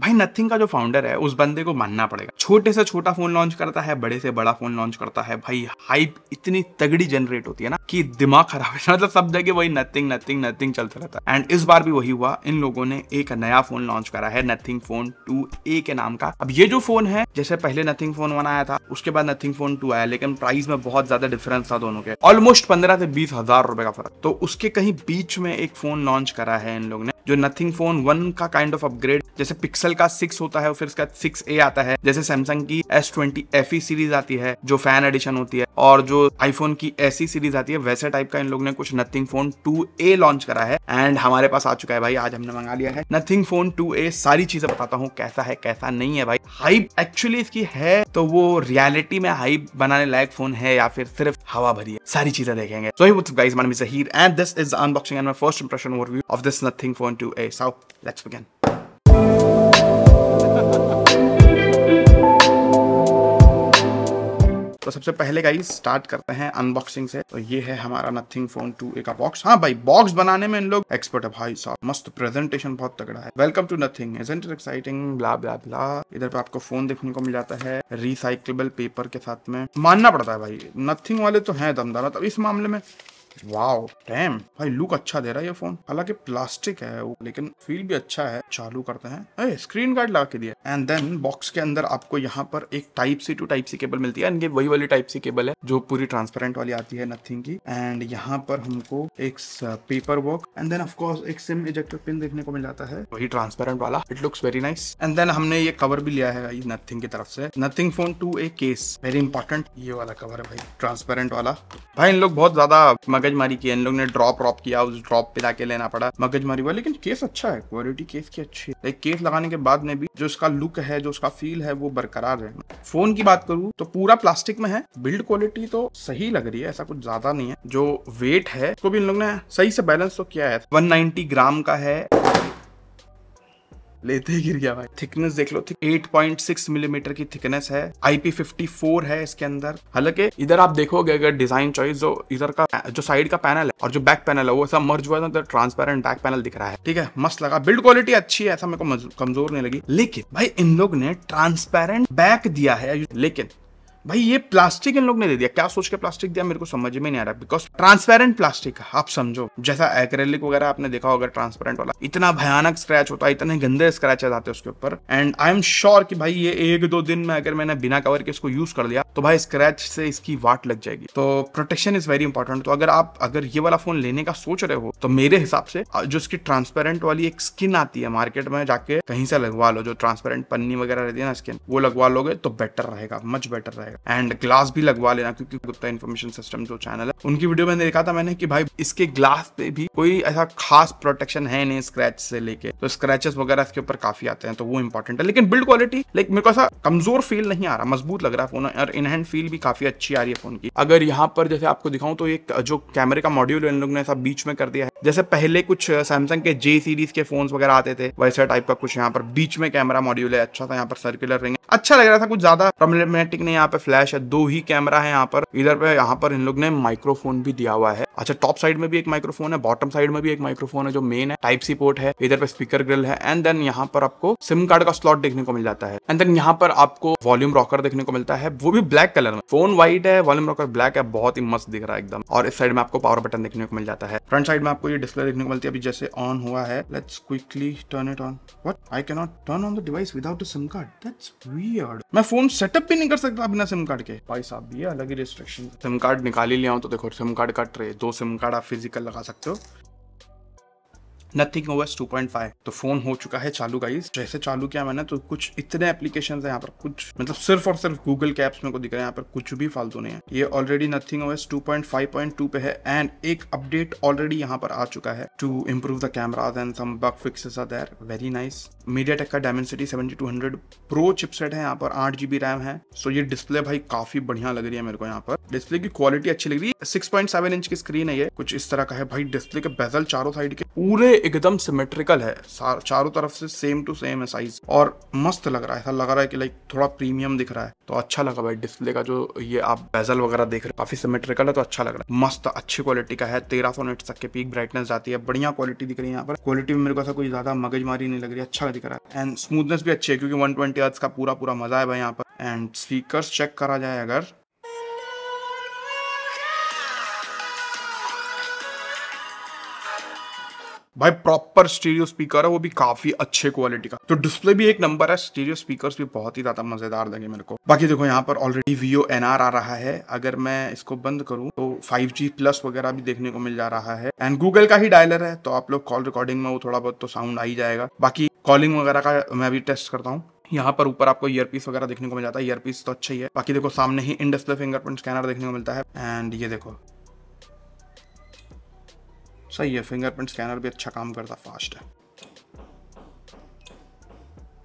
भाई नथिंग का जो फाउंडर है उस बंदे को मानना पड़ेगा छोटे से छोटा फोन लॉन्च करता है बड़े से बड़ा फोन लॉन्च करता है भाई हाइप इतनी तगड़ी जनरेट होती है ना कि दिमाग खराब है मतलब सब जगह वही नथिंग नथिंग नथिंग चलता रहता है एंड इस बार भी वही हुआ इन लोगों ने एक नया फोन लॉन्च करा है नथिंग फोन टू ए के नाम का अब ये जो फोन है जैसे पहले नथिंग फोन वन आया था उसके बाद नथिंग फोन टू आया लेकिन प्राइस में बहुत ज्यादा डिफरेंस था दोनों के ऑलमोस्ट पंद्रह से बीस हजार रुपए का फर्क तो उसके कहीं बीच में एक फोन लॉन्च करा है इन लोगों ने जो नथिंग फोन वन का काइंड ऑफ अपग्रेड जैसे पिक्सल का सिक्स होता है और फिर इसका सिक्स ए आता है जैसे सैमसंग की S twenty F E series आती है जो फैन एडिशन होती है और जो आईफोन की ऐसी सीरीज e आती है वैसे टाइप का इन लोग ने कुछ nothing phone two A launch करा है एंड हमारे पास आ चुका है भाई आज हमने मंगा लिया है नथिंग फोन टू ए सारी चीजें बताता हूँ कैसा है कैसा नहीं है भाई हाइप एक्चुअली इसकी है तो वो रियलिटी में हाइप बनाने लायक फोन है या फिर सिर्फ हवा भरी है सारी चीजें देखेंगे so hi guys and this is unboxing and my first impression overview of this nothing phone to a so let's begin तो सबसे पहले गाई स्टार्ट करते हैं अनबॉक्सिंग से तो ये है हमारा नथिंग फोन टू ए का बॉक्स हाँ भाई बॉक्स बनाने में इन लोग एक्सपर्ट है भाई साहब मस्त प्रेजेंटेशन बहुत तगड़ा है welcome to nothing exciting blah blah blah इधर पे आपको फोन देखने को मिल जाता है रिसाइकलेबल पेपर के साथ में मानना पड़ता है भाई नथिंग वाले तो है दमदारा तो मतलब इस मामले में वाओ डैम भाई लुक अच्छा दे रहा है ये फोन हालांकि प्लास्टिक है वो लेकिन फील भी अच्छा है चालू करते हैं अरे स्क्रीन गार्ड लगा के दिया एंड देन बॉक्स के अंदर आपको यहाँ पर एक type C to type C cable मिलती है एंड वही वाली टाइप सी केबल है जो पूरी ट्रांसपेरेंट वाली आती है नथिंग की एंड यहाँ पर हमको एक paper work and then of course एक सिम इजेक्टर पिन देखने को मिल जाता है वही ट्रांसपेरेंट वाला it looks very nice and then हमने ये कवर भी लिया है नथिंग की तरफ से nothing phone two A case very important ये वाला कवर है भाई ट्रांसपेरेंट वाला भाई इन लोग बहुत ज्यादा मगर मगजमारी की इन लोग ने ड्रॉप ड्रॉप किया उस ड्रॉप पे जाके लेना पड़ा मगजमारी हुआ लेकिन केस अच्छा है क्वालिटी केस की अच्छी है केस लगाने के बाद में भी जो उसका लुक है जो उसका फील है वो बरकरार है फोन की बात करूँ तो पूरा प्लास्टिक में है बिल्ड क्वालिटी तो सही लग रही है ऐसा कुछ ज्यादा नहीं है जो वेट है उसको भी इन लोग ने सही से बैलेंस तो किया है वन ग्राम का है लेते ही गिर गया भाई थिकनेस देख लो एट पॉइंट सिक्स मिलीमीटर की थिकनेस है आईपी फिफ्टी फोर है इसके अंदर हालांकि इधर आप देखोगे अगर डिजाइन चॉइस जो इधर का जो साइड का पैनल है और जो बैक पैनल है वो ऐसा मर्ज हुआ था ट्रांसपेरेंट बैक पैनल दिख रहा है ठीक है मस्त लगा बिल्ड क्वालिटी अच्छी है ऐसा मेरे को कमजोर नहीं लगी लेकिन भाई इन लोग ने ट्रांसपेरेंट बैक दिया है लेकिन भाई ये प्लास्टिक इन लोग ने दे दिया क्या सोच के प्लास्टिक दिया मेरे को समझ में नहीं आ रहा बिकॉज ट्रांसपेरेंट प्लास्टिक आप समझो जैसा एक्रेलिक वगैरह आपने देखा होगा ट्रांसपेरेंट वाला इतना भयानक स्क्रैच होता है इतने गंदे स्क्रैचेस आते हैं उसके ऊपर एंड आई एम श्योर कि भाई ये एक दो दिन में अगर मैंने बिना कवर के इसको यूज कर लिया तो भाई स्क्रैच से इसकी वाट लग जाएगी तो प्रोटेक्शन इज वेरी इंपॉर्टेंट तो अगर आप अगर ये वाला फोन लेने का सोच रहे हो तो मेरे हिसाब से जो इसकी ट्रांसपेरेंट वाली एक स्किन आती है मार्केट में जाके कहीं से लगवा लो जो ट्रांसपेरेंट पन्नी वगैरह रहती है ना स्किन वो लगवा लोगे तो बेटर रहेगा मच बेटर रहेगा जाएगा एंड ग्लास भी लगवा लेना क्योंकि गुप्ता इन्फॉर्मेशन सिस्टम जो चैनल है उनकी वीडियो में देखा था मैंने कि भाई इसके ग्लास पे भी कोई ऐसा खास प्रोटेक्शन है नहीं स्क्रैच से लेके तो स्क्रेचेस वगैरह इसके ऊपर काफी आते हैं तो वो इंपॉर्टेंट है लेकिन बिल्ड क्वालिटी लाइक मेरे को ऐसा कमजोर फील नहीं आ रहा मजबूत लग रहा है फोन और इन हैंड फील भी काफी अच्छी आ रही है फोन की अगर यहाँ पर जैसे आपको दिखाऊं तो एक जो कैमरे का मॉड्यूल है इन लोग ने ऐसा बीच में कर दिया है जैसे पहले कुछ सैमसंग uh, के जे सीरीज के फोन वगैरह आते थे वैसे टाइप का कुछ यहाँ पर बीच में कैमरा मॉड्यूल है अच्छा था यहाँ पर सर्कुलर रिंग अच्छा लग रहा था कुछ ज्यादा प्रॉब्लमेटिक नहीं यहाँ पर फ्लैश है दो ही कैमरा है यहाँ पर इधर पे यहाँ पर इन लोग ने माइक्रोफोन भी दिया हुआ है अच्छा टॉप साइड में भी एक माइक्रोफोन है बॉटम साइड में भी एक माइक्रोफोन है जो मेन है टाइप सी पोर्ट है इधर पे स्पीकर ग्रिल है एंड देन यहाँ पर आपको सिम कार्ड का स्लॉट देखने को मिल जाता है एंड देन यहाँ पर आपको वॉल्यूम रॉकर देखने को मिलता है वो भी ब्लैक कलर में फोन व्हाइट है वॉल्यूम रॉकर ब्लैक है बहुत ही मस्त दिख रहा है एकदम और इस साइड में आपको पावर बटन देखने को मिल जाता है फ्रंट साइड में आपको ये डिस्प्ले देखने को मिलती है अभी जैसे ऑन हुआ है let's quickly turn it on what I cannot turn on the device without a sim card that's weird मैं फोन सेटअप भी नहीं कर सकता बिना सिम कार्ड के भाई साहब ये अलग ही रिस्ट्रिक्शन सिम कार्ड निकाल ही लिया तो देखो सिम कार्ड का ट्रे दो सिम कार्ड आप फिजिकल लगा सकते हो नथिंग ओवर्स 2.5 तो फोन हो चुका है चालू गाइस जैसे चालू किया मैंने तो कुछ इतने एप्लीकेशन है यहाँ पर कुछ मतलब सिर्फ और सिर्फ गूगल के एप्स में को दिख रहा है यहाँ पर कुछ भी फालतू नहीं है ये ऑलरेडी नथिंग ओएस 2.5.2 पे है एंड एक अपडेट ऑलरेडी यहाँ पर आ चुका है to improve the camera and some bug fixes are very nice MediaTek का Dimensity seventy two hundred pro chipset है यहाँ पर आठ जीबी रैम है सो so ये डिस्प्ले भाई काफी बढ़िया लग रही है मेरे को यहाँ पर डिस्प्ले की क्वालिटी अच्छी लग रही है सिक्स पॉइंट सेवन इंच की स्क्रीन है ये कुछ इस तरह का है भाई डिस्प्ले के बेजल चारों साइड के पूरे एकदम सिमेट्रिकल है चारों तरफ से सेम टू सेम है साइज और मस्त लग रहा है ऐसा लग रहा है कि लाइक थोड़ा प्रीमियम दिख रहा है तो अच्छा लगा भाई डिस्प्ले का जो ये आप बेजल वगैरह देख रहे हो काफी सिमेट्रिकल है तो अच्छा लग रहा है मस्त अच्छी क्वालिटी का है तेरह सौ नेट तक के पीक ब्राइटनेस जाती है बढ़िया क्वालिटी दिख रही है यहाँ पर क्वालिटी में मेरे को ऐसा कोई ज्यादा मगजमारी नहीं लग रही अच्छा दिख रहा है एंड स्मूथनेस भी अच्छी है क्योंकि वन ट्वेंटी का पूरा पूरा मजा है भाई यहाँ पर एंड स्पीकर चेक करा जाए अगर भाई प्रॉपर स्टीरियो स्पीकर है वो भी काफी अच्छे क्वालिटी का तो डिस्प्ले भी एक नंबर है स्टीरियो स्पीकर्स भी बहुत ही ज्यादा मजेदार लगे मेरे को बाकी देखो यहाँ पर ऑलरेडी वीओ एन आ रहा है अगर मैं इसको बंद करूँ तो फाइव प्लस वगैरह भी देखने को मिल जा रहा है एंड गूगल का ही डायलर है तो आप लोग कॉल रिकॉर्डिंग में वो थोड़ा बहुत तो साउंड आ ही जाएगा बाकी कॉलिंग वगैरह का मैं भी टेस्ट करता हूँ यहाँ पर ऊपर आपको ईयरपीस वगैरह देखने को मिल जाता है ईयरपीस तो अच्छा ही है बाकी देखो सामने ही इन डिस्प्ले फिंगरप्रिंट स्कैनर देखने को मिलता है एंड ये देखो सही है फिंगरप्रिंट स्कैनर भी अच्छा काम करता फास्ट है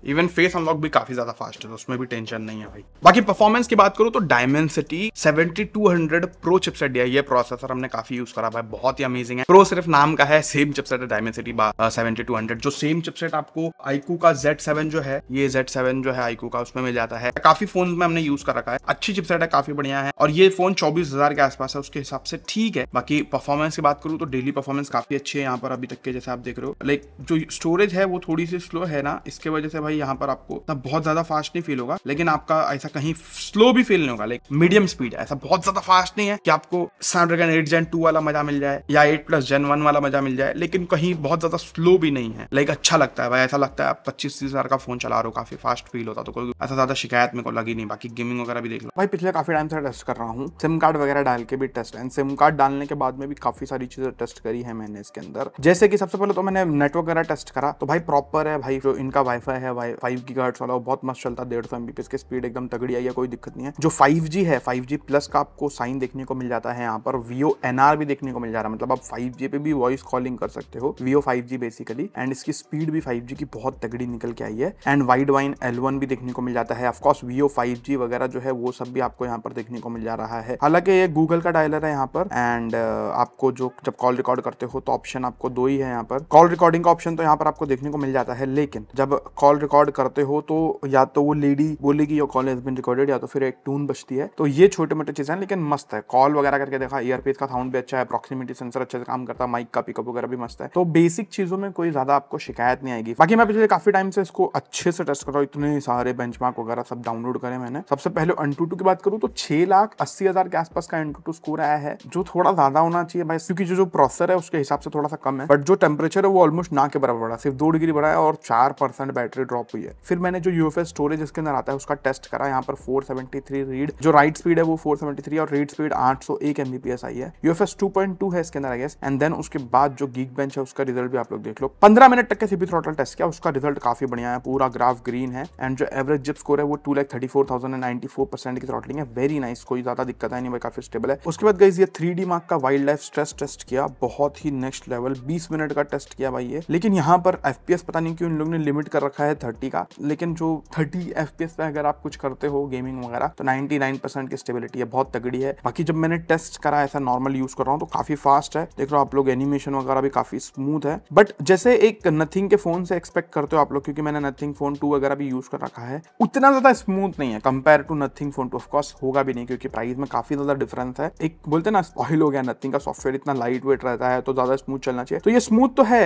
इवन फेस अनलॉक भी काफी ज्यादा फास्ट है उसमें भी टेंशन नहीं है भाई बाकी परफॉर्मेंस की बात करो तो डायमेंसिटी हंड्रेड प्रो चिपसेट दिया ये प्रोसेसर हमने काफी यूज करा भाई बहुत ही अमेजिंग है प्रो सिर्फ नाम का है सेम चिपसेट है डायमेंसिटी सेवेंटी टू हंड्रेड जो सेम चिपसेट आपको आईकू का जेड सेवन जो है ये जेड सेवन जो है आईकू का उसमें मिल जाता है काफी फोन में हमने यूज कर रखा है अच्छी चिपसेट है काफी बढ़िया है और ये फोन चौबीस हजार के आसपास है उसके हिसाब से ठीक है बाकी परफॉर्मेंस की बात करूँ तो डेली परफॉर्मेंस काफी अच्छी है यहाँ पर अभी तक के जैसे आप देख रहे हो लाइक जो स्टोरेज है वो थोड़ी सी स्लो है ना इसके वजह से भाई यहाँ पर आपको इतना बहुत ज्यादा फास्ट नहीं फील होगा लेकिन आपका ऐसा कहीं स्लो भी फील नहीं होगा लाइक मीडियम स्पीड ऐसा बहुत ज्यादा फास्ट नहीं है कि आपको स्नैपड्रैगन एट जेन टू वाला मजा मिल जाए या एट प्लस जेन वन वाला मजा मिल जाए लेकिन कहीं बहुत ज्यादा स्लो भी नहीं है लाइक अच्छा लगता है भाई ऐसा लगता है आप पच्चीस तीस हजार का फोन चला रहे हो काफी फास्ट फील होता तो कोई ऐसा ज्यादा शिकायत मेरे को लगी नहीं बाकी गेमिंग वगैरह भी देख लो भाई पिछले काफी टाइम से टेस्ट कर रहा हूँ सिम कार्ड वगैरह डाल के भी टेस्ट एंड सिम कार्ड डालने के बाद में भी काफी सारी चीजें टेस्ट करी है मैंने इसके अंदर जैसे कि सबसे पहले तो मैंने नेटवर्क वगैरह टेस्ट करा तो भाई प्रॉपर है भाई जो इनका वाईफाई है वाई फाइव की गार्ड्स वाला वो बहुत मस्त चलता है डेढ़ सौ एमबीपीएस की स्पीड एकदम तगड़ी आई है कोई दिक्कत नहीं है जो फाइव जी है फाइव जी प्लस का आपको साइन देखने को मिल जाता है यहाँ पर वीओ एनआर भी देखने को मिल जा रहा है मतलब आप फाइव जी पे भी वॉइस कॉलिंग कर सकते हो VO five G basically and इसकी स्पीड भी फाइव जी की बहुत तगड़ी निकल के आई है and wide wine L one भी देखने को मिल जाता है ऑफकोर्स वीओ फाइव जी वगैरह जो है वो सब भी आपको यहाँ पर देखने को मिल जा रहा है हालांकि ये गूगल का डायलर है यहाँ पर एंड uh, आपको जो जब कॉल रिकॉर्ड करते हो तो ऑप्शन आपको दो ही है यहाँ पर कॉल रिकॉर्डिंग का ऑप्शन तो यहाँ पर आपको देखने को मिल जाता है लेकिन जब कॉल रिकॉर्ड करते हो तो या तो वो लेडी बोलेगी your call has been recorded या तो फिर एक टून बचती है तो ये छोटे मोटे चीजें हैं लेकिन मस्त है कॉल वगैरह करके देखा ईयरपीस का साउंड भी अच्छा है अप्रॉक्सिमिटी सेंसर अच्छे से काम करता है माइक का पिकअप वगैरह भी मस्त है तो बेसिक चीजों में कोई ज्यादा आपको शिकायत नहीं आएगी बाकी मैं पिछले काफी टाइम से इसको अच्छे से टेस्ट कर रहा हूँ इतने सारे बेंच वगैरह सब डाउनलोड करे मैंने सबसे पहले टू की बात करूँ तो छह लाख अस्सी हजार के आसपास का एंटूटू स्कोर आया है जो थोड़ा ज्यादा होना चाहिए भाई क्योंकि जो जो प्रोसेसर है उसके हिसाब से थोड़ा सा कम है बट जो टेम्परेचर है वो ऑलमोस्ट ना के बराबर बढ़ा सिर्फ दो डिग्री बढ़ा है और चार परसेंट बैटरी ड्रॉप ड्रॉप हुई है फिर मैंने जो यूएफएस स्टोरेज इसके अंदर आता है उसका टेस्ट करा यहाँ पर 473 रीड जो राइट स्पीड है वो 473 और रीड स्पीड 801 सौ एक एमबीपीएस आई है यूएफएस 2.2 है इसके अंदर आई गेस एंड देन उसके बाद जो गीक बेंच है उसका रिजल्ट भी आप लोग देख लो पंद्रह मिनट तक के सीपी थ्रोटल टेस्ट किया उसका रिजल्ट काफी बढ़िया है पूरा ग्राफ ग्रीन है एंड जो एवरेज जिप स्कोर है वो two lakh thirty four thousand ninety four percent की थ्रॉटलिंग है वेरी नाइस कोई ज्यादा दिक्कत है नहीं भाई काफी स्टेबल है उसके बाद गई थ्री डी मार्क का वाइल्ड लाइफ स्ट्रेस टेस्ट किया बहुत ही नेक्स्ट लेवल बीस मिनट का टेस्ट किया भाई ये लेकिन यहाँ पर एफ पता नहीं क्यों इन लोग ने लिमिट कर रखा है थर्टी का लेकिन जो थर्टी एफ पी अगर आप कुछ करते हो गेमिंग वगैरह तो नाइनटी की स्टेबिलिटी है बहुत तगड़ी है बाकी जब मैंने टेस्ट करा ऐसा नॉर्मल यूज कर रहा हूँ तो काफी फास्ट है देख रहे हो आप लोग एनिमेशन वगैरह भी काफी स्मूथ है बट जैसे एक नथिंग के फोन से एक्सपेक्ट करते हो आप लोग क्योंकि मैंने नथिंग फोन टू वगैरह भी यूज कर रखा है उतना ज्यादा स्मूथ नहीं है compare to nothing phone two of course होगा भी नहीं क्योंकि प्राइस में काफी ज्यादा डिफरेंस है एक बोलते ना ऑयल हो गया नथिंग का सॉफ्टवेयर इतना लाइट वेट रहता है तो ज्यादा स्मूथ चलना चाहिए तो ये स्मूथ तो है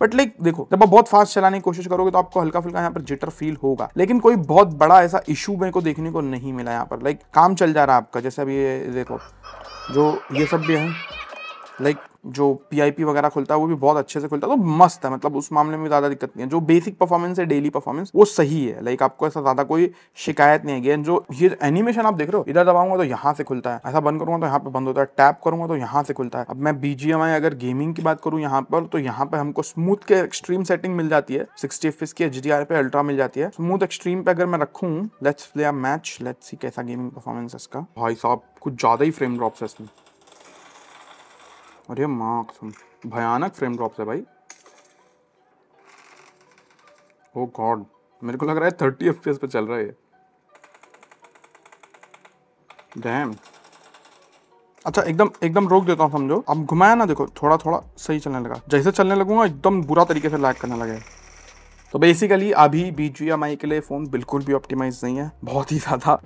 बट लाइक देखो जब आप बहुत फास्ट चलाने की कोशिश करोगे तो आपको हल्का फुल्का का यहाँ पर जिटर फील होगा लेकिन कोई बहुत बड़ा ऐसा इशू मेरे को देखने को नहीं मिला यहाँ पर लाइक काम चल जा रहा है आपका जैसे अभी ये देखो जो ये सब भी है लाइक जो पी वगैरह खुलता है वो भी बहुत अच्छे से खुलता है तो मस्त है मतलब उस मामले में ज़्यादा दिक्कत नहीं है जो बेसिक परफॉर्मेंस है डेली परफॉर्मेंस वो सही है लाइक आपको ऐसा ज़्यादा कोई शिकायत नहीं है जो ये एनिमेशन आप देख रहे हो इधर दबाऊंगा तो यहाँ से खुलता है ऐसा बंद करूंगा तो यहाँ पे बंद होता है टैप करूंगा तो यहाँ से खुलता है अब मैं बीजीएमआई अगर गेमिंग की बात करूँ यहाँ पर तो यहाँ पर हमको स्मूथ के एक्सट्रीम सेटिंग मिल जाती है सिक्सटी एफ की एच पे अल्ट्रा मिल जाती है स्मूथ एक्सट्रीम पे अगर मैं रखूँ let's play a match let's see कैसा गेमिंग परफॉर्मेंस इसका भाई साहब कुछ ज़्यादा ही फ्रेम ड्रॉप्स है इसमें अरे सुन भयानक फ्रेम ड्रॉप्स है भाई ओ oh गॉड मेरे को लग रहा है थर्टी एफ पे चल रहा है डैम अच्छा एकदम एकदम रोक देता हूँ समझो अब घुमाया ना देखो थोड़ा थोड़ा सही चलने लगा जैसे चलने लगूंगा एकदम बुरा तरीके से लैग करने लगा तो बेसिकली अभी बी जी एम आई के लिए फ़ोन बिल्कुल भी ऑप्टिमाइज नहीं है बहुत ही ज़्यादा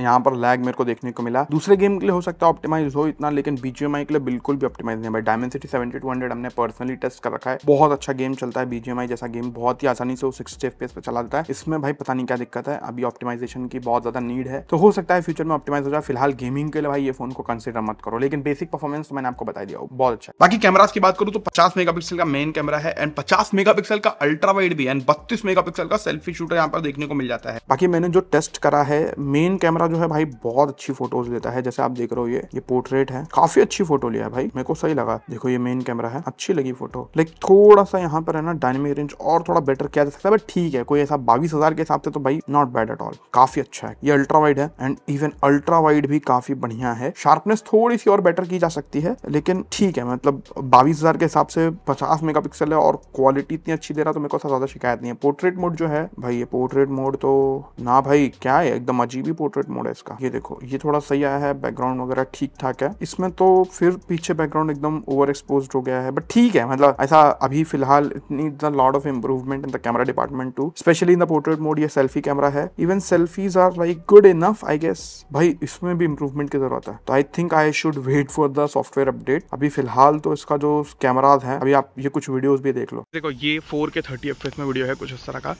यहाँ पर लैग मेरे को देखने को मिला दूसरे गेम के लिए हो सकता है ऑप्टिमाइज हो इतना लेकिन बी जी एम आई के लिए बिल्कुल भी ऑप्टिमाइज नहीं है Dimensity seventy two hundred हमने पर्सनली टेस्ट कर रखा है बहुत अच्छा गेम चलता है बी जी एम आई जैसा गेम बहुत ही आसानी से वो सिक्सटी एफ पे चला जाता है इसमें भाई पता नहीं क्या दिक्कत है अभी ऑप्टिमाइजेशन की बहुत ज़्यादा नीड है तो हो सकता है फ्यूचर में ऑप्टिमाइज हो जाए फिलहाल गेमिंग के लिए भाई ये फोन को कंसिडर मत करो लेकिन बेसिक परफॉर्मेंस तो मैंने आपको बता दिया बहुत अच्छा बाकी कैमराज की बात करूँ तो पचास मेगा का मेन कैमरा है एंड पचास मेगा का अल्ट्रा वाइड भी एंड बत्तीस मेगापिक्सल का सेल्फी शूटर यहाँ पर देखने को मिल जाता है बाकी मैंने जो टेस्ट करा है मेन कैमरा जो है भाई बहुत अच्छी फोटोज लेता है जैसे आप देख रहे हो ये ये पोर्ट्रेट है काफी अच्छी फोटो लिया है भाई मेरे को सही लगा देखो ये मेन कैमरा है अच्छी लगी फोटो लाइक थोड़ा सा यहाँ पर है ना डायनेमिक रेंज और थोड़ा बेटर किया जा सकता है ठीक है कोई ऐसा बाईस हजार के हिसाब से तो भाई नॉट बैड एट ऑल काफी अच्छा है ये अल्ट्रा वाइड है एंड इवन अल्ट्रा वाइड भी काफी बढ़िया है शार्पनेस थोड़ी सी और बेटर की जा सकती है लेकिन ठीक है मतलब बाईस के हिसाब से पचास मेगा है और क्वालिटी इतनी अच्छी दे रहा तो मेरे को ज्यादा शिकायत शिकायत नहीं है पोर्ट्रेट मोड जो है भाई ये पोर्ट्रेट मोड तो ना भाई क्या है एकदम अजीब ही पोर्ट्रेट मोड है इसका ये देखो ये थोड़ा सही आया है बैकग्राउंड वगैरह ठीक ठाक है इसमें तो फिर पीछे बैकग्राउंड एकदम ओवर एक्सपोज हो गया है बट ठीक है मतलब ऐसा अभी फिलहाल इतनी lot of improvement in the camera department too specially in the portrait mode ये सेल्फी कैमरा है even selfies are like good enough I guess भाई इसमें भी इम्प्रूवमेंट की जरूरत है तो I think I should wait for the software update अभी फिलहाल तो इसका जो कैमराज है अभी आप ये कुछ वीडियोज भी देख लो देखो ये फोर के थर्टी एफ में वीडियो है कुछ इस तरह का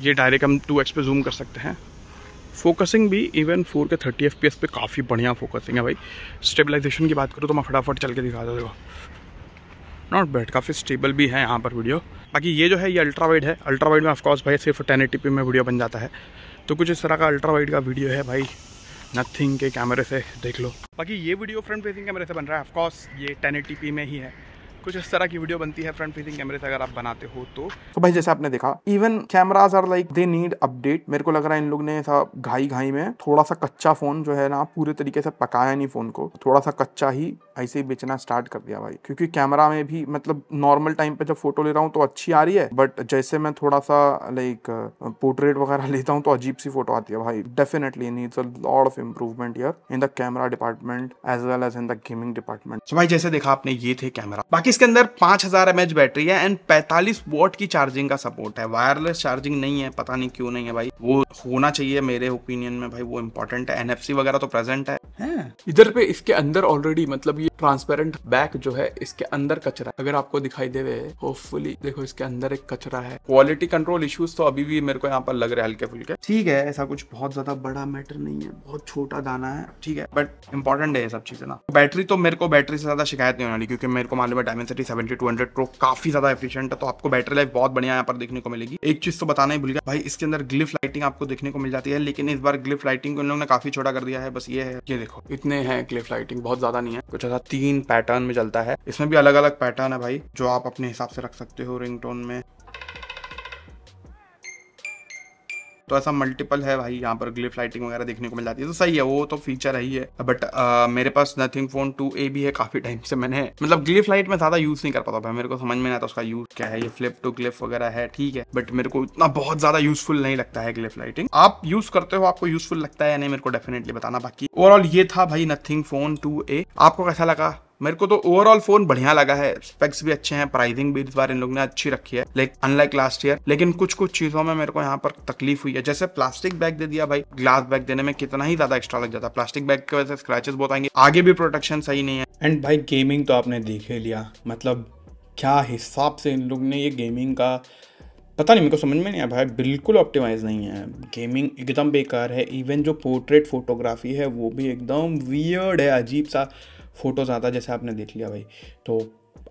ये डायरेक्ट हम टू एक्स पे जूम कर सकते हैं फोकसिंग भी even four K thirty F पे काफ़ी बढ़िया फोकसिंग है भाई स्टेबलाइजेशन की बात करूँ तो मैं फटाफट चल के दिखा दो नॉट बैड काफ़ी स्टेबल भी है यहाँ पर वीडियो बाकी ये जो है ये अल्ट्रा वाइड है अल्ट्रा वाइड में ऑफकोर्स भाई सिर्फ टेन एटी में वीडियो बन जाता है तो कुछ इस तरह का अल्ट्रा वाइड का वीडियो है भाई नथिंग के कैमरे से देख लो बाकी ये वीडियो फ्रंट फेसिंग कैमरे से बन रहा है ऑफकोर्स ये टेन में ही है कुछ इस तरह की वीडियो बनती है फ्रंट फेसिंग कैमरे से अगर आप बनाते हो तो तो भाई जैसे आपने देखा even cameras are like they need update मेरे को लग रहा है इन लोग ने ऐसा घाई घाई में थोड़ा सा कच्चा फोन जो है ना पूरे तरीके से पकाया नहीं फोन को थोड़ा सा कच्चा ही ऐसे ही बेचना स्टार्ट कर दिया भाई क्योंकि कैमरा में भी मतलब नॉर्मल टाइम पे जब फोटो ले रहा हूँ तो अच्छी आ रही है बट जैसे मैं थोड़ा सा लाइक पोर्ट्रेट वगैरह लेता हूँ तो अजीब सी फोटो आती है भाई definitely needs a lot of improvement in the camera department as well as in the gaming department भाई जैसे देखा आपने ये थे कैमरा बाकी इसके अंदर 5000 हजार बैटरी है एंड 45 वोट की चार्जिंग का सपोर्ट है वायरलेस चार्जिंग नहीं है पता नहीं क्यों नहीं है भाई वो होना चाहिए मेरे ओपिनियन में भाई वो इम्पोर्टेंट है एनएफसी वगैरह तो प्रेजेंट है, इधर पे इसके अंदर ऑलरेडी मतलब ये ट्रांसपेरेंट बैक जो है इसके अंदर कचरा अगर आपको दिखाई दे होपफुली देखो इसके अंदर एक कचरा है क्वालिटी कंट्रोल इश्यूज तो अभी भी मेरे को यहाँ पर लग रहे हल्के फुल्के ठीक है ऐसा कुछ बहुत ज्यादा बड़ा मैटर नहीं है बहुत छोटा दाना है ठीक है बट इम्पोर्टेंट है ये सब चीजें ना बैटरी तो मेरे को बैटरी से ज्यादा शिकायत नहीं होनी क्योंकि मेरे को मालूम है seven seventy two hundred pro काफी ज्यादा एफिशिएंट है तो आपको बैटरी लाइफ बहुत बढ़िया यहाँ पर देखने को मिलेगी एक चीज तो बताना ही भूल गया भाई इसके अंदर ग्लिफ लाइटिंग आपको देखने को मिल जाती है लेकिन इस बार ग्लिफ लाइटिंग को इन लोगों ने काफी छोटा कर दिया है बस ये है ये देखो इतने हैं ग्लिफ लाइटिंग बहुत ज्यादा नहीं है कुछ ऐसा तीन पैटर्न में चलता है इसमें भी अलग अलग पैटर्न है भाई जो आप अपने हिसाब से रख सकते हो रिंग में तो ऐसा मल्टीपल है भाई यहाँ पर ग्लिफ लाइटिंग वगैरह देखने को मिल जाती है तो सही है वो तो फीचर ही है बट uh, मेरे पास नथिंग फोन टू ए भी है काफी टाइम से मैंने मतलब ग्लिफ लाइट में ज्यादा यूज नहीं कर पाता भाई मेरे को समझ में नहीं आता उसका यूज क्या है ये फ्लिप टू ग्लिफ वगैरह है ठीक है बट मेरे को इतना बहुत ज्यादा यूजफुल नहीं लगता है ग्लिफ लाइटिंग आप यूज करते हो आपको यूजफुल लगता है या नहीं मेरे को डेफिनेटली बताना बाकी ओवरऑल ये था भाई नथिंग फोन टू ए आपको कैसा लगा मेरे को तो ओवरऑल फोन बढ़िया लगा है स्पेक्स भी अच्छे हैं प्राइसिंग भी इस बार इन लोग ने अच्छी रखी है लाइक अनलाइक लास्ट ईयर लेकिन कुछ कुछ चीजों में मेरे को यहाँ पर तकलीफ हुई है जैसे प्लास्टिक बैग दे दिया भाई ग्लास बैग देने में कितना ही ज्यादा एक्स्ट्रा लग जाता है प्लास्टिक बैग की वजह से स्क्रैचेस बहुत आएंगे आगे भी प्रोटेक्शन सही नहीं है एंड भाई गेमिंग तो आपने देख ही लिया मतलब क्या हिसाब से इन लोग ने ये गेमिंग का पता नहीं मेरे को समझ में नहीं आया भाई बिल्कुल ऑप्टिमाइज नहीं है गेमिंग एकदम बेकार है इवन जो पोर्ट्रेट फोटोग्राफी है वो भी एकदम वियर्ड है अजीब सा फ़ोटोज़ आता जैसे आपने देख लिया भाई तो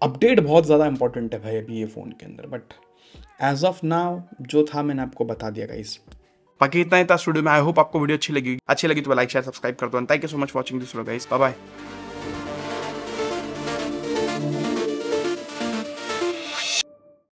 अपडेट बहुत ज़्यादा इंपॉर्टेंट है भाई अभी ये फ़ोन के अंदर बट एज ऑफ नाउ जो था मैंने आपको बता दिया गाइस बाकी इतना ही था स्टूडियो में आई होप आपको वीडियो अच्छी लगी अच्छी लगी तो लाइक शेयर सब्सक्राइब कर दो thank you so much watching this guys bye bye